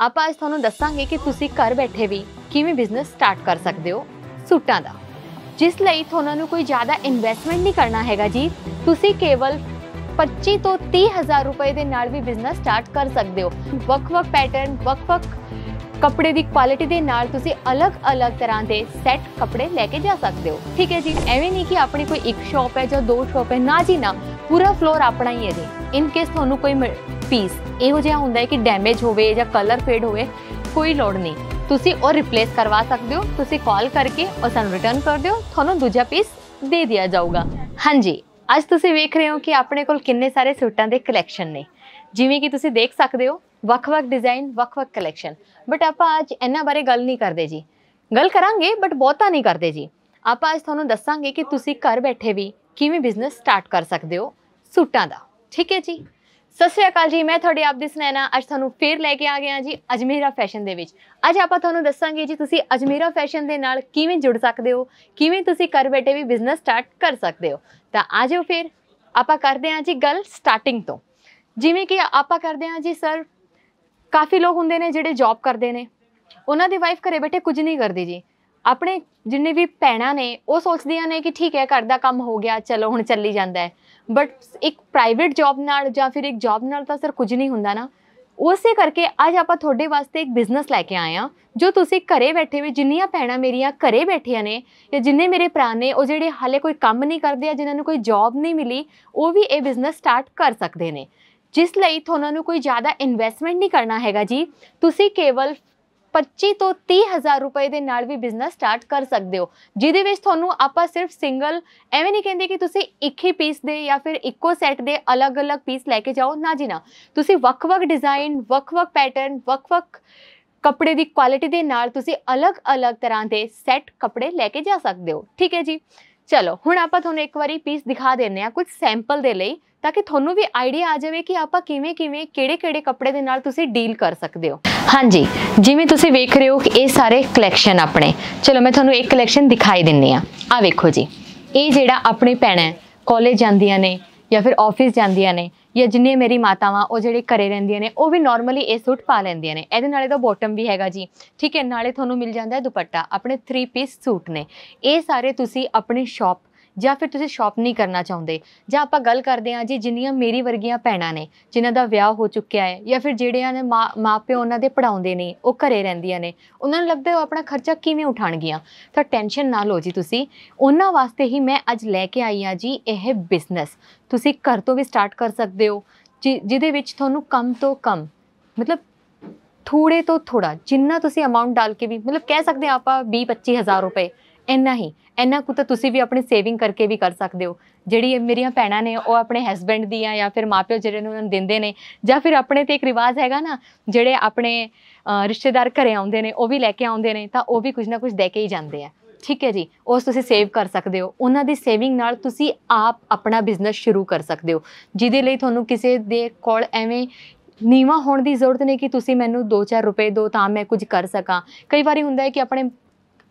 ਆਪਾਂ ਅੱਜ ਤੁਹਾਨੂੰ ਦੱਸਾਂਗੇ ਕਿ ਤੁਸੀਂ ਘਰ ਬੈਠੇ ਵੀ ਕਿਵੇਂ ਬਿਜ਼ਨਸ ਸਟਾਰਟ ਕਰ ਸਕਦੇ ਹੋ ਸੂਟਾਂ ਦਾ ਜਿਸ ਲਈ ਤੁਹਾਨੂੰ ਨੂੰ ਕੋਈ ਜ਼ਿਆਦਾ ਇਨਵੈਸਟਮੈਂਟ ਨਹੀਂ ਕਰਨਾ ਹੈਗਾ ਜੀ ਤੁਸੀਂ ਕੇਵਲ 25 ਤੋਂ 30000 ਰੁਪਏ ਦੇ ਨਾਲ ਵੀ ਬਿਜ਼ਨਸ ਸਟਾਰਟ ਕਰ ਸਕਦੇ ਹੋ ਵੱਖ-ਵੱਖ ਪੈਟਰਨ ਵੱਖ-ਵੱਖ ਕੱਪੜੇ ਦੀ ਕੁਆਲਿਟੀ ਦੇ ਨਾਲ ਤੁਸੀਂ ਅਲੱਗ-ਅਲੱਗ ਤਰ੍ਹਾਂ ਦੇ ਸੈੱਟ ਕੱਪੜੇ ਲੈ ਕੇ ਜਾ ਸਕਦੇ ਹੋ ਠੀਕ ਹੈ ਜੀ ਐਵੇਂ ਨਹੀਂ ਕਿ ਆਪਣੀ ਕੋਈ ਇੱਕ ਸ਼ਾਪ ਹੈ ਜਾਂ ਦੋ ਸ਼ਾਪ ਹੈ ਨਾ ਜੀ ਨਾ ਪੂਰਾ ਫਲੋਰ ਆਪਣਾ ਹੀ ਹੈ ਜੀ ਇਨ ਕੇਸ ਤੁਹਾਨੂੰ ਕੋਈ ਪੀਸ ਇਹੋ ਜਿਹਾ ਹੁੰਦਾ ਹੈ ਕਿ ਡੈਮੇਜ ਹੋਵੇ ਜਾਂ ਕਲਰ ਫੇਡ ਹੋਵੇ ਕੋਈ ਲੋੜ ਨਹੀਂ ਤੁਸੀਂ ਉਹ ਰਿਪਲੇਸ ਕਰਵਾ ਸਕਦੇ ਹੋ ਤੁਸੀਂ ਕਾਲ ਕਰਕੇ ਉਹ ਸਾਨੂੰ ਰਿਟਰਨ ਕਰ ਦਿਓ ਤੁਹਾਨੂੰ ਦੂਜਾ ਪੀਸ ਦੇ ਦਿਆ ਜਾਊਗਾ ਹਾਂਜੀ ਅੱਜ ਤੁਸੀਂ ਵੇਖ ਰਹੇ ਹੋ ਕਿ ਆਪਣੇ ਕੋਲ ਕਿੰਨੇ ਸਾਰੇ ਸੂਟਾਂ ਦੇ ਕਲੈਕਸ਼ਨ ਨੇ ਜਿਵੇਂ ਕਿ ਤੁਸੀਂ ਦੇਖ ਸਕਦੇ ਹੋ ਵੱਖ-ਵੱਖ ਡਿਜ਼ਾਈਨ ਵੱਖ-ਵੱਖ ਕਲੈਕਸ਼ਨ ਬਟ ਆਪਾਂ ਅੱਜ ਇਹਨਾਂ ਬਾਰੇ ਗੱਲ ਨਹੀਂ ਕਰਦੇ ਜੀ ਗੱਲ ਕਰਾਂਗੇ ਬਟ ਬਹੁਤਾ ਨਹੀਂ ਕਰਦੇ ਜੀ ਆਪਾਂ ਅੱਜ ਤੁਹਾਨੂੰ ਦੱਸਾਂਗੇ ਕਿ ਤੁਸੀਂ ਘਰ ਬੈਠੇ ਵੀ ਕਿਵੇਂ ਬਿਜ਼ਨਸ ਸਟਾਰਟ ਕਰ ਸਕਦੇ ਹੋ ਸੂਟਾਂ ਦਾ ਠੀਕ ਹੈ ਜੀ ਸਤਿ ਸ਼੍ਰੀ ਅਕਾਲ ਜੀ ਮੈਂ ਤੁਹਾਡੇ ਆਪ ਦੀ ਸੁਨੈਨਾ ਅੱਜ ਤੁਹਾਨੂੰ ਫੇਰ ਲੈ ਕੇ ਆ ਗਏ ਆ ਜੀ ਅਜਮੇਰਾ ਫੈਸ਼ਨ ਦੇ ਵਿੱਚ ਅੱਜ ਆਪਾਂ ਤੁਹਾਨੂੰ ਦੱਸਾਂਗੇ ਜੀ ਤੁਸੀਂ ਅਜਮੇਰਾ ਫੈਸ਼ਨ ਦੇ ਨਾਲ ਕਿਵੇਂ ਜੁੜ ਸਕਦੇ ਹੋ ਕਿਵੇਂ ਤੁਸੀਂ ਘਰ ਬੈਠੇ ਵੀ ਬਿਜ਼ਨਸ ਸਟਾਰਟ ਕਰ ਸਕਦੇ ਹੋ ਤਾਂ ਆਜੋ ਫੇਰ ਆਪਾਂ ਕਰਦੇ ਆ ਜੀ ਗੱਲ ਸਟਾਰਟਿੰਗ ਤੋਂ ਜਿਵੇਂ ਕਿ ਆਪਾਂ ਕਰਦੇ ਆ ਜੀ ਸਰ ਕਾਫੀ ਲੋਕ ਹੁੰਦੇ ਨੇ ਜਿਹੜੇ ਜੌਬ ਕਰਦੇ ਨੇ ਉਹਨਾਂ ਦੀ ਵਾਈਫ ਘਰੇ ਬੈਠੇ ਕੁਝ ਨਹੀਂ ਕਰਦੀ ਜੀ ਆਪਣੇ ਜਿੰਨੇ ਵੀ ਭੈਣਾਂ ਨੇ ਉਹ ਸੋਚਦੀਆਂ ਨੇ ਕਿ ਠੀਕ ਹੈ ਘਰ ਦਾ ਕੰਮ ਹੋ ਗਿਆ ਚਲੋ ਹੁਣ ਚੱਲੀ ਜਾਂਦਾ ਹੈ ਬਟ ਇੱਕ ਪ੍ਰਾਈਵੇਟ ਜੌਬ ਨਾਲ ਜਾਂ ਫਿਰ ਇੱਕ ਜੌਬ ਨਾਲ ਤਾਂ ਸਰ ਕੁਝ ਨਹੀਂ ਹੁੰਦਾ ਨਾ ਉਸੇ ਕਰਕੇ ਅੱਜ ਆਪਾਂ ਤੁਹਾਡੇ ਵਾਸਤੇ ਇੱਕ ਬਿਜ਼ਨਸ ਲੈ ਕੇ ਆਏ ਆ ਜੋ ਤੁਸੀਂ ਘਰੇ ਬੈਠੇ ਹੋਏ ਜਿੰਨੀਆਂ ਭੈਣਾਂ ਮੇਰੀਆਂ ਘਰੇ ਬੈਠੀਆਂ ਨੇ ਜਾਂ ਜਿੰਨੇ ਮੇਰੇ ਭਰਾ ਨੇ ਉਹ ਜਿਹੜੇ ਹਾਲੇ ਕੋਈ ਕੰਮ ਨਹੀਂ ਕਰਦੇ ਆ ਜਿਨ੍ਹਾਂ ਨੂੰ ਕੋਈ ਜੌਬ ਨਹੀਂ ਮਿਲੀ ਉਹ ਵੀ ਇਹ ਬਿਜ਼ਨਸ ਸਟਾਰਟ ਕਰ ਸਕਦੇ ਨੇ ਜਿਸ ਲਈ ਤੁਹਾਨੂੰ ਕੋਈ ਜ਼ਿਆਦਾ ਇਨਵੈਸਟਮੈਂਟ ਨਹੀਂ ਕਰਨਾ ਹੈਗਾ ਜੀ ਤੁਸੀਂ ਕੇਵਲ 25 ਤੋਂ 30000 ਰੁਪਏ ਦੇ ਨਾਲ ਵੀ ਬਿਜ਼ਨਸ ਸਟਾਰਟ ਕਰ ਸਕਦੇ ਹੋ ਜਿਹਦੇ ਵਿੱਚ ਤੁਹਾਨੂੰ ਆਪਾਂ ਸਿਰਫ ਸਿੰਗਲ ਐਵੇਂ ਨਹੀਂ ਕਹਿੰਦੇ ਕਿ ਤੁਸੀਂ ਇੱਕ ਹੀ ਪੀਸ ਦੇ ਜਾਂ ਫਿਰ ਇੱਕੋ ਸੈੱਟ ਦੇ ਅਲੱਗ-ਅਲੱਗ ਪੀਸ ਲੈ ਕੇ ਜਾਓ ਨਾ ਜੀ ਨਾ ਤੁਸੀਂ ਵੱਖ-ਵੱਖ ਡਿਜ਼ਾਈਨ ਵੱਖ-ਵੱਖ ਪੈਟਰਨ ਵੱਖ-ਵੱਖ ਕੱਪੜੇ ਦੀ ਕੁਆਲਿਟੀ ਦੇ ਨਾਲ ਤੁਸੀਂ ਅਲੱਗ-ਅਲੱਗ ਤਰ੍ਹਾਂ ਦੇ ਸੈੱਟ ਕੱਪੜੇ ਲੈ ਕੇ ਜਾ ਸਕਦੇ ਹੋ ਠੀਕ ਹੈ ਜੀ ਚਲੋ ਹੁਣ ਆਪਾਂ ਤੁਹਾਨੂੰ ਇੱਕ ਵਾਰੀ ਪੀਸ ਦਿਖਾ ਦਿੰਨੇ ਆ ਕੁਝ ਸੈਂਪਲ ਦੇ ਲਈ ਤਾਂ ਕਿ ਤੁਹਾਨੂੰ ਵੀ ਆਈਡੀਆ ਆ ਜਾਵੇ ਕਿ ਆਪਾਂ ਕਿਵੇਂ ਕਿਵੇਂ ਕਿਹੜੇ ਕਿਹੜੇ ਕੱਪੜੇ ਦੇ ਨਾਲ ਤੁਸੀਂ ਡੀਲ ਕਰ ਸਕਦੇ ਹੋ ਹਾਂਜੀ ਜਿਵੇਂ ਤੁਸੀਂ ਵੇਖ ਰਹੇ ਹੋ ਕਿ ਇਹ ਸਾਰੇ ਕਲੈਕਸ਼ਨ ਆਪਣੇ ਚਲੋ ਮੈਂ ਤੁਹਾਨੂੰ ਇੱਕ ਕਲੈਕਸ਼ਨ ਦਿਖਾਈ ਦਿੰਨੇ ਆ ਆ ਵੇਖੋ ਜੀ ਇਹ ਜਿਹੜਾ ਆਪਣੇ ਪੈਣਾ ਕਾਲਜ ਜਾਂਦੀਆਂ ਨੇ ਜਾਂ ਫਿਰ ਆਫਿਸ ਜਾਂਦੀਆਂ ਨੇ ਜਾਂ ਜਿੰਨੇ ਮੇਰੀ ਮਾਤਾਵਾਂ ਉਹ ਜਿਹੜੇ ਘਰੇ ਰਹਿੰਦੀਆਂ ਨੇ ਉਹ ਵੀ ਨਾਰਮਲੀ ਇਹ ਸੂਟ ਪਾ ਲੈਂਦੀਆਂ ਨੇ ਇਹਦੇ ਨਾਲੇ ਤਾਂ ਬੋਟਮ ਵੀ ਹੈਗਾ ਜੀ ਠੀਕ ਹੈ ਨਾਲੇ ਤੁਹਾਨੂੰ ਮਿਲ ਜਾਂਦਾ ਹੈ ਦੁਪੱਟਾ ਆਪਣੇ 3 ਪੀਸ ਸੂਟ ਨੇ ਇਹ ਸਾਰੇ ਤੁਸੀਂ ਆਪਣੇ ਸ਼ਾਪ ਜਾਂ ਫਿਰ ਤੁਸੀਂ ਸ਼ਾਪ ਨਹੀਂ ਕਰਨਾ ਚਾਹੁੰਦੇ ਜਾਂ ਆਪਾਂ ਗੱਲ ਕਰਦੇ ਹਾਂ ਜੀ ਜਿੰਨੀਆਂ ਮੇਰੀ ਵਰਗੀਆਂ ਭੈਣਾਂ ਨੇ ਜਿਨ੍ਹਾਂ ਦਾ ਵਿਆਹ ਹੋ ਚੁੱਕਿਆ ਹੈ ਜਾਂ ਫਿਰ ਜਿਹੜਿਆਂ ਨੇ ਮਾਪਿਓ ਉਹਨਾਂ ਦੇ ਪੜਾਉਂਦੇ ਨੇ ਉਹ ਘਰੇ ਰਹਿੰਦੀਆਂ ਨੇ ਉਹਨਾਂ ਨੂੰ ਲੱਗਦਾ ਉਹ ਆਪਣਾ ਖਰਚਾ ਕਿਵੇਂ ਉਠਾਣਗੀਆਂ ਤਾਂ ਟੈਨਸ਼ਨ ਨਾ ਲਓ ਜੀ ਤੁਸੀਂ ਉਹਨਾਂ ਵਾਸਤੇ ਹੀ ਮੈਂ ਅੱਜ ਲੈ ਕੇ ਆਈ ਆ ਜੀ ਇਹ ਬਿਜ਼ਨਸ ਤੁਸੀਂ ਘਰ ਤੋਂ ਵੀ ਸਟਾਰਟ ਕਰ ਸਕਦੇ ਹੋ ਜਿਹਦੇ ਵਿੱਚ ਤੁਹਾਨੂੰ ਕਮ ਤੋਂ ਕਮ ਮਤਲਬ ਥੋੜੇ ਤੋਂ ਥੋੜਾ ਜਿੰਨਾ ਤੁਸੀਂ ਅਮਾਉਂਟ ਡਾਲ ਕੇ ਵੀ ਮਤਲਬ ਕਹਿ ਸਕਦੇ ਆ ਆਪਾਂ 20 25000 ਰੁਪਏ ਇੰਨਾ ਹੀ ਇੰਨਾ ਕੁ ਤਾਂ ਤੁਸੀਂ ਵੀ ਆਪਣੀ ਸੇਵਿੰਗ ਕਰਕੇ ਵੀ ਕਰ ਸਕਦੇ ਹੋ ਜਿਹੜੀ ਮੇਰੀਆਂ ਭੈਣਾਂ ਨੇ ਉਹ ਆਪਣੇ ਹਸਬੰਡ ਦੀਆਂ ਜਾਂ ਫਿਰ ਮਾਪਿਓ ਜਿਹੜੇ ਨੂੰ ਉਹਨਾਂ ਦਿੰਦੇ ਨੇ ਜਾਂ ਫਿਰ ਆਪਣੇ ਤੇ ਇੱਕ ਰਿਵਾਜ ਹੈਗਾ ਨਾ ਜਿਹੜੇ ਆਪਣੇ ਰਿਸ਼ਤੇਦਾਰ ਘਰੇ ਆਉਂਦੇ ਨੇ ਉਹ ਵੀ ਲੈ ਕੇ ਆਉਂਦੇ ਨੇ ਤਾਂ ਉਹ ਵੀ ਕੁਝ ਨਾ ਕੁਝ ਦੇ ਕੇ ਹੀ ਜਾਂਦੇ ਆ ਠੀਕ ਹੈ ਜੀ ਉਸ ਤੁਸੀਂ ਸੇਵ ਕਰ ਸਕਦੇ ਹੋ ਉਹਨਾਂ ਦੀ ਸੇਵਿੰਗ ਨਾਲ ਤੁਸੀਂ ਆਪ ਆਪਣਾ ਬਿਜ਼ਨਸ ਸ਼ੁਰੂ ਕਰ ਸਕਦੇ ਹੋ ਜਿਹਦੇ ਲਈ ਤੁਹਾਨੂੰ ਕਿਸੇ ਦੇ ਕੋਲ ਐਵੇਂ ਨੀਵਾ ਹੋਣ ਦੀ ਜ਼ਰੂਰਤ ਨਹੀਂ ਕਿ ਤੁਸੀਂ ਮੈਨੂੰ 2-4 ਰੁਪਏ ਦਿਓ ਤਾਂ ਮੈਂ ਕੁਝ ਕਰ ਸਕਾਂ ਕਈ ਵਾਰੀ ਹੁੰਦਾ ਹੈ ਕਿ ਆਪਣੇ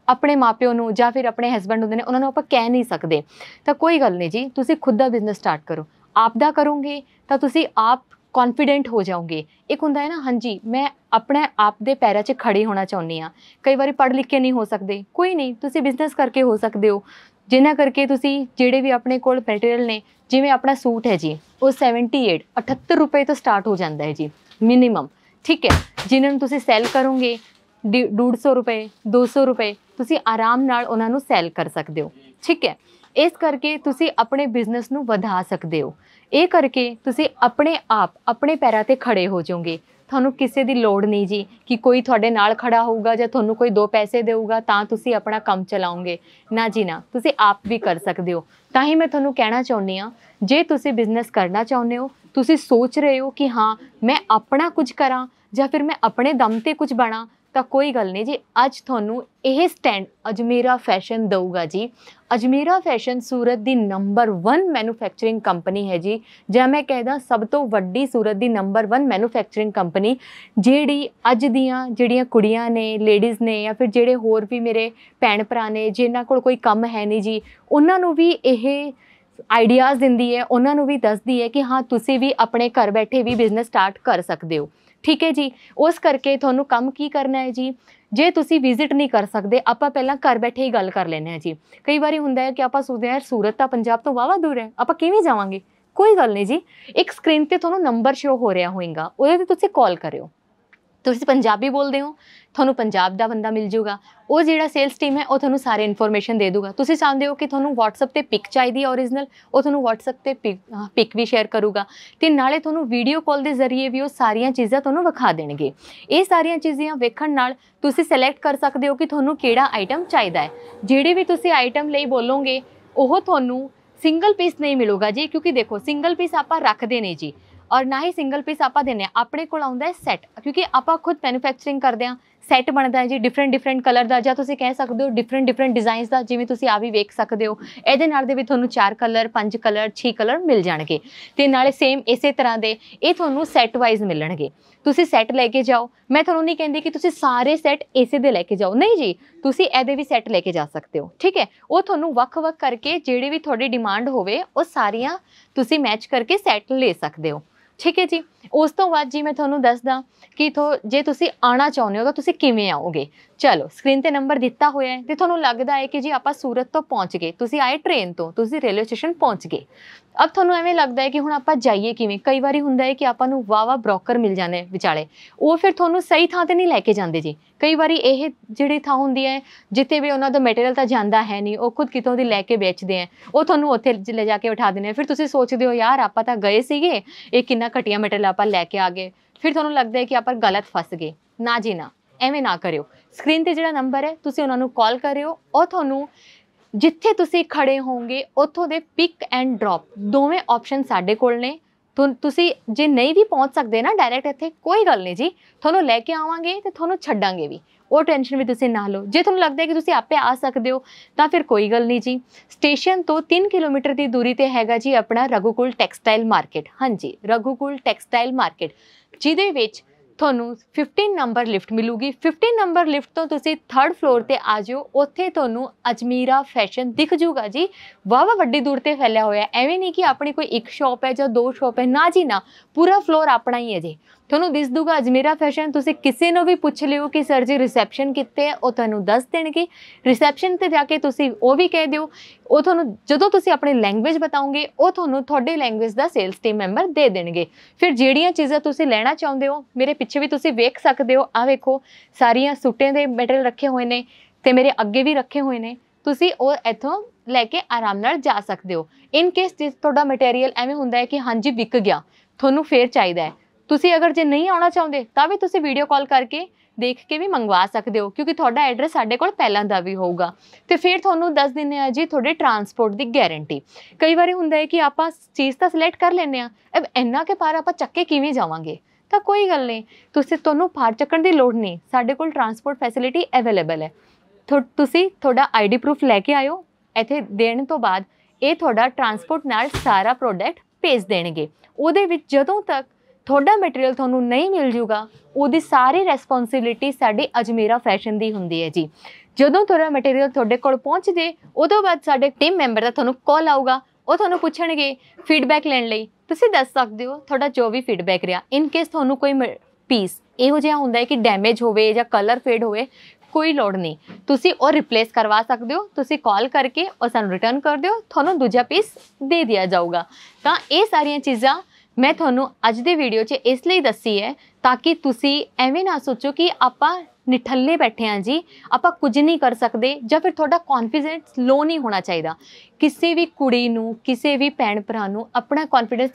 ਆਪਣੇ ਮਾਪਿਓ ਨੂੰ ਜਾਂ ਫਿਰ ਆਪਣੇ ਹਸਬੰਡ ਹੁੰਦੇ ਨੇ ਉਹਨਾਂ ਨੂੰ ਆਪਾਂ ਕਹਿ ਨਹੀਂ ਸਕਦੇ ਤਾਂ ਕੋਈ ਗੱਲ ਨਹੀਂ ਜੀ ਤੁਸੀਂ ਖੁਦ ਦਾ ਬਿਜ਼ਨਸ ਸਟਾਰਟ ਕਰੋ ਆਪ ਦਾ ਕਰੋਗੇ ਤਾਂ ਤੁਸੀਂ ਆਪ ਕੌਨਫੀਡੈਂਟ ਹੋ ਜਾਓਗੇ ਇੱਕ ਹੁੰਦਾ ਹੈ ਨਾ ਹਾਂਜੀ ਮੈਂ ਆਪਣੇ ਆਪ ਦੇ ਪੈਰਾਂ 'ਚ ਖੜੇ ਹੋਣਾ ਚਾਹੁੰਦੀ ਆ ਕਈ ਵਾਰੀ ਪੜ੍ਹ ਲਿਖ ਕੇ ਨਹੀਂ ਹੋ ਸਕਦੇ ਕੋਈ ਨਹੀਂ ਤੁਸੀਂ ਬਿਜ਼ਨਸ ਕਰਕੇ ਹੋ ਸਕਦੇ ਹੋ ਜਿੰਨਾ ਕਰਕੇ ਤੁਸੀਂ ਜਿਹੜੇ ਵੀ ਆਪਣੇ ਕੋਲ ਮਟੀਰੀਅਲ ਨੇ ਜਿਵੇਂ ਆਪਣਾ ਸੂਟ ਹੈ ਜੀ ਉਹ 78 78 ਰੁਪਏ ਤੋਂ ਸਟਾਰਟ ਹੋ ਜਾਂਦਾ ਹੈ ਜੀ ਮਿਨੀਮਮ ਠੀਕ ਹੈ ਜਿਨ੍ਹਾਂ ਨੂੰ ਤੁਸੀਂ ਸੈਲ ਕਰੋਗੇ 150 ਰੁਪਏ 200 ਰੁਪਏ ਤੁਸੀਂ ਆਰਾਮ ਨਾਲ ਉਹਨਾਂ ਨੂੰ ਸੈਲ ਕਰ ਸਕਦੇ ਹੋ ਠੀਕ ਹੈ ਇਸ ਕਰਕੇ ਤੁਸੀਂ ਆਪਣੇ ਬਿਜ਼ਨਸ ਨੂੰ ਵਧਾ ਸਕਦੇ ਹੋ ਇਹ ਕਰਕੇ ਤੁਸੀਂ ਆਪਣੇ ਆਪ ਆਪਣੇ ਪੈਰਾਂ ਤੇ ਖੜੇ ਹੋ ਜਾਓਗੇ ਤੁਹਾਨੂੰ ਕਿਸੇ ਦੀ ਲੋੜ ਨਹੀਂ ਜੀ ਕਿ ਕੋਈ ਤੁਹਾਡੇ ਨਾਲ ਖੜਾ ਹੋਊਗਾ ਜਾਂ ਤੁਹਾਨੂੰ ਕੋਈ ਦੋ ਪੈਸੇ ਦੇਊਗਾ ਤਾਂ ਤੁਸੀਂ ਆਪਣਾ ਕੰਮ ਚਲਾਉਂਗੇ ਨਾ ਜੀ ਨਾ ਤੁਸੀਂ ਆਪ ਵੀ ਕਰ ਸਕਦੇ ਹੋ ਤਾਂ ਹੀ ਮੈਂ ਤੁਹਾਨੂੰ ਕਹਿਣਾ ਚਾਹੁੰਦੀ ਆ ਜੇ ਤੁਸੀਂ ਬਿਜ਼ਨਸ ਕਰਨਾ ਚਾਹੁੰਦੇ ਹੋ ਤੁਸੀਂ ਸੋਚ ਰਹੇ ਹੋ ਕਿ ਹਾਂ ਮੈਂ ਆਪਣਾ ਕੁਝ ਕਰਾਂ ਜਾਂ ਫਿਰ ਮੈਂ ਆਪਣੇ ਦਮ ਤੇ ਕੁਝ ਬਣਾ ਤਾਂ ਕੋਈ ਗੱਲ ਨਹੀਂ ਜੀ ਅੱਜ ਤੁਹਾਨੂੰ ਇਹ ਸਟੈਂਡ ਅਜਮੇਰਾ ਫੈਸ਼ਨ ਦਊਗਾ ਜੀ ਅਜਮੇਰਾ ਫੈਸ਼ਨ ਸੂਰਤ ਦੀ ਨੰਬਰ 1 ਮੈਨੂਫੈਕਚਰਿੰਗ ਕੰਪਨੀ ਹੈ ਜੀ ਜਾਂ ਮੈਂ ਕਹਿਦਾ ਸਭ ਤੋਂ ਵੱਡੀ ਸੂਰਤ ਦੀ ਨੰਬਰ 1 ਮੈਨੂਫੈਕਚਰਿੰਗ ਕੰਪਨੀ ਜਿਹੜੀ ਅੱਜ ਦੀਆਂ ਜਿਹੜੀਆਂ ਕੁੜੀਆਂ ਨੇ ਲੇਡੀਜ਼ ਨੇ ਜਾਂ ਫਿਰ ਜਿਹੜੇ ਹੋਰ ਵੀ ਮੇਰੇ ਭੈਣ ਭਰਾ ਨੇ ਜਿਨ੍ਹਾਂ ਕੋਲ ਕੋਈ ਕੰਮ ਹੈ ਨਹੀਂ ਜੀ ਉਹਨਾਂ ਨੂੰ ਵੀ ਇਹ ਆਈਡੀਆਜ਼ ਦਿੰਦੀ ਹੈ ਉਹਨਾਂ ਨੂੰ ਵੀ ਦੱਸਦੀ ਹੈ ਕਿ ਹਾਂ ਤੁਸੀਂ ਵੀ ਆਪਣੇ ਘਰ ਬੈਠੇ ਵੀ ਬਿਜ਼ਨਸ ਸਟਾਰਟ ਕਰ ਸਕਦੇ ਹੋ ਠੀਕ ਹੈ ਜੀ ਉਸ ਕਰਕੇ ਤੁਹਾਨੂੰ ਕੰਮ ਕੀ ਕਰਨਾ ਹੈ ਜੀ ਜੇ ਤੁਸੀਂ ਵਿਜ਼ਿਟ ਨਹੀਂ ਕਰ ਸਕਦੇ ਆਪਾਂ ਪਹਿਲਾਂ ਘਰ ਬੈਠੇ ਹੀ ਗੱਲ ਕਰ ਲੈਣੇ ਆ ਜੀ ਕਈ ਵਾਰੀ ਹੁੰਦਾ ਹੈ ਕਿ ਆਪਾਂ ਸੋਚਦੇ ਹਾਂ ਸੂਰਤ ਤਾਂ ਪੰਜਾਬ ਤੋਂ ਵਾਵਾ ਦੂਰ ਹੈ ਆਪਾਂ ਕਿਵੇਂ ਜਾਵਾਂਗੇ ਕੋਈ ਗੱਲ ਨਹੀਂ ਜੀ ਇੱਕ ਸਕਰੀਨ ਤੇ ਤੁਹਾਨੂੰ ਨੰਬਰ ਸ਼ੋ ਹੋ ਰਿਹਾ ਹੋਏਗਾ ਉਹਦੇ ਤੇ ਤੁਸੀਂ ਕਾਲ ਕਰਿਓ ਤੁਸੀਂ ਪੰਜਾਬੀ ਬੋਲਦੇ ਹੋ ਤੁਹਾਨੂੰ ਪੰਜਾਬ ਦਾ ਬੰਦਾ ਮਿਲ ਜਾਊਗਾ ਉਹ ਜਿਹੜਾ ਸੇਲਸ ਟੀਮ ਹੈ ਉਹ ਤੁਹਾਨੂੰ ਸਾਰੇ ਇਨਫੋਰਮੇਸ਼ਨ ਦੇ ਦੂਗਾ ਤੁਸੀਂ ਚਾਹੁੰਦੇ ਹੋ ਕਿ ਤੁਹਾਨੂੰ WhatsApp ਤੇ ਪਿਕ ਚਾਹੀਦੀ ਹੈ origignal ਉਹ ਤੁਹਾਨੂੰ WhatsApp ਤੇ ਪਿਕ ਵੀ ਸ਼ੇਅਰ ਕਰੂਗਾ ਤੇ ਨਾਲੇ ਤੁਹਾਨੂੰ ਵੀਡੀਓ ਕਾਲ ਦੇ ਜ਼ਰੀਏ ਵੀ ਉਹ ਸਾਰੀਆਂ ਚੀਜ਼ਾਂ ਤੁਹਾਨੂੰ ਵਿਖਾ ਦੇਣਗੇ ਇਹ ਸਾਰੀਆਂ ਚੀਜ਼ਾਂ ਵੇਖਣ ਨਾਲ ਤੁਸੀਂ ਸਿਲੈਕਟ ਕਰ ਸਕਦੇ ਹੋ ਕਿ ਤੁਹਾਨੂੰ ਕਿਹੜਾ ਆਈਟਮ ਚਾਹੀਦਾ ਹੈ ਜਿਹੜੇ ਵੀ ਤੁਸੀਂ ਆਈਟਮ ਲਈ ਬੋਲੋਗੇ ਉਹ ਤੁਹਾਨੂੰ ਸਿੰਗਲ ਪੀਸ ਨਹੀਂ ਮਿਲੂਗਾ ਜੀ ਕਿਉਂਕਿ ਦੇਖੋ ਸਿੰਗਲ ਪੀਸ ਆਪਾਂ ਰੱਖਦੇ ਨੇ ਜੀ ਔਰ ਨਾ ਹੀ ਸਿੰਗਲ ਪੀਸ ਆਪਾਂ ਦਿੰਨੇ ਆ ਆਪਣੇ ਕੋਲ ਆਉਂਦਾ ਹੈ ਸੈੱਟ ਕਿਉਂਕਿ ਆਪਾਂ ਖੁਦ ਮੈਨੂਫੈਕਚਰਿੰਗ ਕਰਦੇ ਆ ਸੈੱਟ ਬਣਦਾ ਹੈ ਜੀ ਡਿਫਰੈਂਟ ਡਿਫਰੈਂਟ ਕਲਰ ਦਾ ਜਾਂ ਤੁਸੀਂ ਕਹਿ ਸਕਦੇ ਹੋ ਡਿਫਰੈਂਟ ਡਿਫਰੈਂਟ ਡਿਜ਼ਾਈਨਸ ਦਾ ਜਿਵੇਂ ਤੁਸੀਂ ਆ ਵੀ ਵੇਖ ਸਕਦੇ ਹੋ ਇਹਦੇ ਨਾਲ ਦੇ ਵੀ ਤੁਹਾਨੂੰ ਚਾਰ ਕਲਰ ਪੰਜ ਕਲਰ 6 ਕਲਰ ਮਿਲ ਜਾਣਗੇ ਤੇ ਨਾਲੇ ਸੇਮ ਇਸੇ ਤਰ੍ਹਾਂ ਦੇ ਇਹ ਤੁਹਾਨੂੰ ਸੈੱਟ ਵਾਈਜ਼ ਮਿਲਣਗੇ ਤੁਸੀਂ ਸੈੱਟ ਲੈ ਕੇ ਜਾਓ ਮੈਂ ਤੁਹਾਨੂੰ ਨਹੀਂ ਕਹਿੰਦੀ ਕਿ ਤੁਸੀਂ ਸਾਰੇ ਸੈੱਟ ਇਸੇ ਦੇ ਲੈ ਕੇ ਜਾਓ ਨਹੀਂ ਜੀ ਤੁਸੀਂ ਇਹਦੇ ਵੀ ਸੈੱਟ ਲੈ ਕੇ ਜਾ ਸਕਦੇ ਹੋ ਠੀਕ ਹੈ ਉਹ ਤੁਹਾਨੂੰ ਵੱਖ-ਵੱਖ ਕਰਕੇ ਜਿਹੜੇ ਵੀ ਤੁਹਾਡੀ ਡਿਮਾਂਡ ਹੋਵੇ ਉਹ ਸਾਰੀਆਂ ਤੁਸੀਂ ਮੈਚ ਕਰਕੇ ਸੈੱਟ ਲੈ ਸਕਦੇ ਹੋ ਠੀਕ ਹੈ ਜੀ ਉਸ ਤੋਂ ਬਾਅਦ ਜੀ ਮੈਂ ਤੁਹਾਨੂੰ ਦੱਸਦਾ ਕਿ ਥੋ ਜੇ ਤੁਸੀਂ ਆਣਾ ਚਾਹੁੰਦੇ ਹੋ ਤਾਂ ਤੁਸੀਂ ਕਿਵੇਂ ਆਓਗੇ ਚਲੋ ਸਕਰੀਨ ਤੇ ਨੰਬਰ ਦਿੱਤਾ ਹੋਇਆ ਹੈ ਤੇ ਤੁਹਾਨੂੰ ਲੱਗਦਾ ਹੈ ਕਿ ਜੀ ਆਪਾਂ ਸੂਰਤ ਤੋਂ ਪਹੁੰਚ ਗਏ ਤੁਸੀਂ ਆਏ ਟ੍ਰੇਨ ਤੋਂ ਤੁਸੀਂ ਰੇਲਵੇ ਸਟੇਸ਼ਨ ਪਹੁੰਚ ਗਏ ਅਬ ਤੁਹਾਨੂੰ ਐਵੇਂ ਲੱਗਦਾ ਹੈ ਕਿ ਹੁਣ ਆਪਾਂ ਜਾਈਏ ਕਿਵੇਂ ਕਈ ਵਾਰੀ ਹੁੰਦਾ ਹੈ ਕਿ ਆਪਾਂ ਨੂੰ ਵਾਵਾ ਬ੍ਰੋਕਰ ਮਿਲ ਜਾਂਦੇ ਵਿਚਾਲੇ ਉਹ ਫਿਰ ਤੁਹਾਨੂੰ ਸਹੀ ਥਾਂ ਤੇ ਨਹੀਂ ਲੈ ਕੇ ਜਾਂਦੇ ਜੀ ਕਈ ਵਾਰੀ ਇਹ ਜਿਹੜੀ ਥਾਂ ਹੁੰਦੀ ਹੈ ਜਿੱਥੇ ਵੀ ਉਹਨਾਂ ਦਾ ਮਟੀਰੀਅਲ ਤਾਂ ਜਾਂਦਾ ਹੈ ਨਹੀਂ ਉਹ ਖੁਦ ਕਿਤੋਂ ਦੀ ਲੈ ਕੇ ਵੇਚਦੇ ਆ ਉਹ ਤੁਹਾਨੂੰ ਉੱਥੇ ਲੈ ਜਾ ਕੇ ਉਠਾ ਦਿੰਦੇ ਆ ਫਿਰ ਤੁਸੀਂ ਸੋਚਦੇ ਹੋ ਯਾਰ ਆਪਾਂ ਤਾਂ ਗਏ ਸੀਗੇ ਇਹ ਕਿੰਨਾ ਘਟੀਆ ਮਟੀਰੀਅਲ ਆਪਾਂ ਲੈ ਕੇ ਆ ਗਏ ਫਿਰ ਤੁਹਾਨੂੰ ਲੱਗਦਾ ਹੈ ਕਿ ਆਪਾਂ ਗਲਤ ਫਸ ਗਏ ਨਾ ਜੀ ਨਾ ਐਵੇਂ ਨਾ ਕਰਿਓ ਸਕਰੀਨ ਤੇ ਜਿਹੜਾ ਨੰਬਰ ਹੈ ਤੁਸੀਂ ਉਹਨਾਂ ਨੂੰ ਕਾਲ ਕਰਿਓ ਉਹ ਤੁਹਾਨੂੰ ਜਿੱਥੇ ਤੁਸੀਂ ਖੜੇ ਹੋਵੋਗੇ ਉੱਥੋਂ ਦੇ ਪਿਕ ਐਂਡ ਡ੍ਰੌਪ ਦੋਵੇਂ ਆਪਸ਼ਨ ਸਾਡੇ ਕੋਲ ਨੇ ਤੁਸੀਂ ਜੇ ਨਹੀਂ ਵੀ ਪਹੁੰਚ ਸਕਦੇ ਨਾ ਡਾਇਰੈਕਟ ਇੱਥੇ ਕੋਈ ਗੱਲ ਨਹੀਂ ਜੀ ਤੁਹਾਨੂੰ ਲੈ ਕੇ ਆਵਾਂਗੇ ਤੇ ਤੁਹਾਨੂੰ ਛੱਡਾਂਗੇ ਵੀ ਉਹ ਟੈਨਸ਼ਨ ਵੀ ਤੁਸੀਂ ਨਾ ਲਓ ਜੇ ਤੁਹਾਨੂੰ ਲੱਗਦਾ ਹੈ ਕਿ ਤੁਸੀਂ ਆਪੇ ਆ ਸਕਦੇ ਹੋ ਤਾਂ ਫਿਰ ਕੋਈ ਗੱਲ ਨਹੀਂ ਜੀ ਸਟੇਸ਼ਨ ਤੋਂ 3 ਕਿਲੋਮੀਟਰ ਦੀ ਦੂਰੀ ਤੇ ਹੈਗਾ ਜੀ ਆਪਣਾ ਰਘੂਕੁਲ ਟੈਕਸਟਾਈਲ ਮਾਰਕੀਟ ਹਾਂਜੀ ਰਘੂਕੁਲ ਟੈਕਸਟਾਈਲ ਮਾਰਕੀਟ ਜਿਹਦੇ ਵਿੱਚ ਤੁਹਾਨੂੰ 15 ਨੰਬਰ ਲਿਫਟ ਮਿਲੂਗੀ 15 ਨੰਬਰ ਲਿਫਟ ਤੋਂ ਤੁਸੀਂ 3rd ਫਲੋਰ ਤੇ ਆ ਜਿਓ ਉੱਥੇ ਤੁਹਾਨੂੰ ਅਜਮੀਰਾ ਫੈਸ਼ਨ ਦਿਖ ਜੂਗਾ ਜੀ ਵਾਵਾ ਵੱਡੀ ਦੂਰ ਤੇ ਫੈਲਿਆ ਹੋਇਆ ਐਵੇਂ ਨਹੀਂ ਕਿ ਆਪਣੀ ਕੋਈ ਇੱਕ ਸ਼ਾਪ ਹੈ ਜਾਂ ਦੋ ਸ਼ਾਪ ਹੈ ਨਾ ਜੀ ਨਾ ਪੂਰਾ ਫਲੋਰ ਆਪਣਾ ਹੀ ਹੈ ਜੀ ਤੁਹਾਨੂੰ ਦੱਸ ਦੂਗਾ ਅੱਜ ਮੇਰਾ ਫੈਸ਼ਨ ਤੁਸੀਂ ਕਿਸੇ ਨੂੰ ਵੀ ਪੁੱਛ ਲਿਓ ਕਿ ਸਰ ਜੀ ਰਿਸੈਪਸ਼ਨ ਕਿੱਥੇ ਹੈ ਉਹ ਤੁਹਾਨੂੰ ਦੱਸ ਦੇਣਗੇ ਰਿਸੈਪਸ਼ਨ ਤੇ ਜਾ ਕੇ ਤੁਸੀਂ ਉਹ ਵੀ ਕਹਿ ਦਿਓ ਉਹ ਤੁਹਾਨੂੰ ਜਦੋਂ ਤੁਸੀਂ ਆਪਣੀ ਲੈਂਗੁਏਜ ਬਤਾਉਂਗੇ ਉਹ ਤੁਹਾਨੂੰ ਤੁਹਾਡੇ ਲੈਂਗੁਏਜ ਦਾ ਸੇਲਸ ਟੀਮ ਮੈਂਬਰ ਦੇ ਦੇਣਗੇ ਫਿਰ ਜਿਹੜੀਆਂ ਚੀਜ਼ਾਂ ਤੁਸੀਂ ਲੈਣਾ ਚਾਹੁੰਦੇ ਹੋ ਮੇਰੇ ਪਿੱਛੇ ਵੀ ਤੁਸੀਂ ਵੇਖ ਸਕਦੇ ਹੋ ਆ ਵੇਖੋ ਸਾਰੀਆਂ ਸੁੱਟੇ ਦੇ ਮੈਟਲ ਰੱਖੇ ਹੋਏ ਨੇ ਤੇ ਮੇਰੇ ਅੱਗੇ ਵੀ ਰੱਖੇ ਹੋਏ ਨੇ ਤੁਸੀਂ ਉਹ ਇਥੋਂ ਲੈ ਕੇ ਆਰਾਮ ਨਾਲ ਜਾ ਸਕਦੇ ਹੋ ਇਨ ਕੇਸ ਜੇ ਤੁਹਾਡਾ ਮਟੀਰੀਅਲ ਐਵੇਂ ਹੁੰਦਾ ਹੈ ਕਿ ਹਾਂਜੀ ਵਿਕ ਗਿਆ ਤੁਹਾਨੂੰ ਫੇਰ ਚਾਹੀਦਾ ਹੈ ਤੁਸੀਂ ਅਗਰ ਜੇ ਨਹੀਂ ਆਉਣਾ ਚਾਹੁੰਦੇ ਤਾਂ ਵੀ ਤੁਸੀਂ ਵੀਡੀਓ ਕਾਲ ਕਰਕੇ ਦੇਖ ਕੇ ਵੀ ਮੰਗਵਾ ਸਕਦੇ ਹੋ ਕਿਉਂਕਿ ਤੁਹਾਡਾ ਐਡਰੈਸ ਸਾਡੇ ਕੋਲ ਪਹਿਲਾਂ ਦਾ ਵੀ ਹੋਊਗਾ ਤੇ ਫਿਰ ਤੁਹਾਨੂੰ ਦੱਸ ਦਿੰਨੇ ਆ ਜੀ ਤੁਹਾਡੇ ਟਰਾਂਸਪੋਰਟ ਦੀ ਗਾਰੰਟੀ ਕਈ ਵਾਰੀ ਹੁੰਦਾ ਹੈ ਕਿ ਆਪਾਂ ਚੀਜ਼ ਤਾਂ ਸਿਲੈਕਟ ਕਰ ਲੈਨੇ ਆ ਅਬ ਇੰਨਾ ਕੇ ਪਾਰ ਆਪਾਂ ਚੱਕੇ ਕਿਵੇਂ ਜਾਵਾਂਗੇ ਤਾਂ ਕੋਈ ਗੱਲ ਨਹੀਂ ਤੁਸੀਂ ਤੁਹਾਨੂੰ ਭਾਰ ਚੱਕਣ ਦੀ ਲੋੜ ਨਹੀਂ ਸਾਡੇ ਕੋਲ ਟਰਾਂਸਪੋਰਟ ਫੈਸਿਲਿਟੀ ਅਵੇਲੇਬਲ ਹੈ ਤੁਸੀਂ ਤੁਹਾਡਾ ਆਈਡੀ ਪ੍ਰੂਫ ਲੈ ਕੇ ਆਇਓ ਇੱਥੇ ਦੇਣ ਤੋਂ ਬਾਅਦ ਇਹ ਤੁਹਾਡਾ ਟਰਾਂਸਪੋਰਟ ਨਾਲ ਸਾਰਾ ਪ੍ਰੋਡਕਟ ਭੇਜ ਦੇਣਗੇ ਉਹਦੇ ਵਿੱਚ ਜਦੋਂ ਤੱਕ ਤੁਹਾਡਾ ਮਟੀਰੀਅਲ ਤੁਹਾਨੂੰ ਨਹੀਂ ਮਿਲ ਜੂਗਾ ਉਹਦੀ ਸਾਰੀ ਰੈਸਪੌਂਸਿਬਿਲਿਟੀ ਸਾਡੇ ਅਜਮੇਰਾ ਫੈਸ਼ਨ ਦੀ ਹੁੰਦੀ ਹੈ ਜੀ ਜਦੋਂ ਤੁਹਾਡਾ ਮਟੀਰੀਅਲ ਤੁਹਾਡੇ ਕੋਲ ਪਹੁੰਚ ਜੇ ਉਦੋਂ ਬਾਅਦ ਸਾਡੇ ਟੀਮ ਮੈਂਬਰ ਦਾ ਤੁਹਾਨੂੰ ਕਾਲ ਆਊਗਾ ਉਹ ਤੁਹਾਨੂੰ ਪੁੱਛਣਗੇ ਫੀਡਬੈਕ ਲੈਣ ਲਈ ਤੁਸੀਂ ਦੱਸ ਸਕਦੇ ਹੋ ਤੁਹਾਡਾ ਜੋ ਵੀ ਫੀਡਬੈਕ ਰਿਹਾ ਇਨ ਕੇਸ ਤੁਹਾਨੂੰ ਕੋਈ ਪੀਸ ਇਹੋ ਜਿਹਾ ਹੁੰਦਾ ਹੈ ਕਿ ਡੈਮੇਜ ਹੋਵੇ ਜਾਂ ਕਲਰ ਫੇਡ ਹੋਵੇ ਕੋਈ ਲੋੜ ਨਹੀਂ ਤੁਸੀਂ ਉਹ ਰਿਪਲੇਸ ਕਰਵਾ ਸਕਦੇ ਹੋ ਤੁਸੀਂ ਕਾਲ ਕਰਕੇ ਉਹ ਸਾਨੂੰ ਰਿਟਰਨ ਕਰ ਦਿਓ ਤੁਹਾਨੂੰ ਦੂਜਾ ਪੀਸ ਦੇ ਦਿਆ ਜਾਊਗਾ ਤਾਂ ਇਹ ਸਾਰੀਆਂ ਚੀਜ਼ਾਂ ਮੈਂ ਤੁਹਾਨੂੰ ਅੱਜ ਦੇ ਵੀਡੀਓ 'ਚ ਇਸ ਲਈ ਦੱਸੀ ਹੈ ਤਾਂ ਕਿ ਤੁਸੀਂ ਐਵੇਂ ਨਾ ਸੋਚੋ ਕਿ ਆਪਾਂ ਨਿਠੱਲੇ ਬੈਠੇ ਆਂ ਜੀ ਆਪਾਂ ਕੁਝ ਨਹੀਂ ਕਰ ਸਕਦੇ ਜਾਂ ਫਿਰ ਤੁਹਾਡਾ ਕੌਨਫੀਡੈਂਸ ਲੋ ਨਹੀਂ ਹੋਣਾ ਚਾਹੀਦਾ ਕਿਸੇ ਵੀ ਕੁੜੀ ਨੂੰ ਕਿਸੇ ਵੀ ਭੈਣ ਭਰਾ ਨੂੰ ਆਪਣਾ ਕੌਨਫੀਡੈਂਸ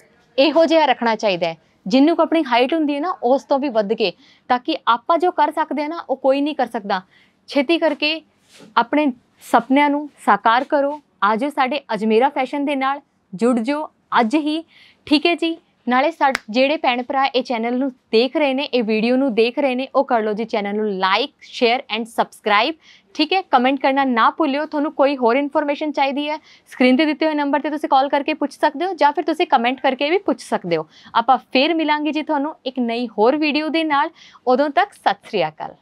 ਇਹੋ ਜਿਹਾ ਰੱਖਣਾ ਚਾਹੀਦਾ ਹੈ ਜਿੰਨੂੰ ਕੋ ਆਪਣੀ ਹਾਈਟ ਹੁੰਦੀ ਹੈ ਨਾ ਉਸ ਤੋਂ ਵੀ ਵੱਧ ਕੇ ਤਾਂ ਕਿ ਆਪਾਂ ਜੋ ਕਰ ਸਕਦੇ ਆ ਨਾ ਉਹ ਕੋਈ ਨਹੀਂ ਕਰ ਸਕਦਾ ਛੇਤੀ ਕਰਕੇ ਆਪਣੇ ਸੁਪਨਿਆਂ ਨੂੰ ਸਾਕਾਰ ਕਰੋ ਆਜੋ ਸਾਡੇ ਅਜਮੇਰਾ ਫੈਸ਼ਨ ਦੇ ਨਾਲ ਜੁੜ ਜਾਓ ਅੱਜ ਹੀ ਠੀਕ ਹੈ ਜੀ ਨਾਲੇ ਜਿਹੜੇ ਭੈਣ ਭਰਾ ਇਹ ਚੈਨਲ ਨੂੰ ਦੇਖ ਰਹੇ ਨੇ ਇਹ ਵੀਡੀਓ ਨੂੰ ਦੇਖ ਰਹੇ ਨੇ ਉਹ ਕਰ ਲਓ ਜੀ ਚੈਨਲ ਨੂੰ ਲਾਈਕ ਸ਼ੇਅਰ ਐਂਡ ਸਬਸਕ੍ਰਾਈਬ ਠੀਕ ਹੈ ਕਮੈਂਟ ਕਰਨਾ ਨਾ ਭੁੱਲਿਓ ਤੁਹਾਨੂੰ ਕੋਈ ਹੋਰ ਇਨਫੋਰਮੇਸ਼ਨ ਚਾਹੀਦੀ ਹੈ ਸਕਰੀਨ ਤੇ ਦਿੱਤੇ ਹੋਏ ਨੰਬਰ ਤੇ ਤੁਸੀਂ ਕਾਲ ਕਰਕੇ ਪੁੱਛ ਸਕਦੇ ਹੋ ਜਾਂ ਫਿਰ ਤੁਸੀਂ ਕਮੈਂਟ ਕਰਕੇ ਵੀ ਪੁੱਛ ਸਕਦੇ ਹੋ ਆਪਾਂ ਫੇਰ ਮਿਲਾਂਗੇ ਜੀ ਤੁਹਾਨੂੰ ਇੱਕ ਨਈ ਹੋਰ ਵੀਡੀਓ ਦੇ ਨਾਲ ਉਦੋਂ ਤੱਕ ਸਤਿ ਸ੍ਰੀ ਅਕਾਲ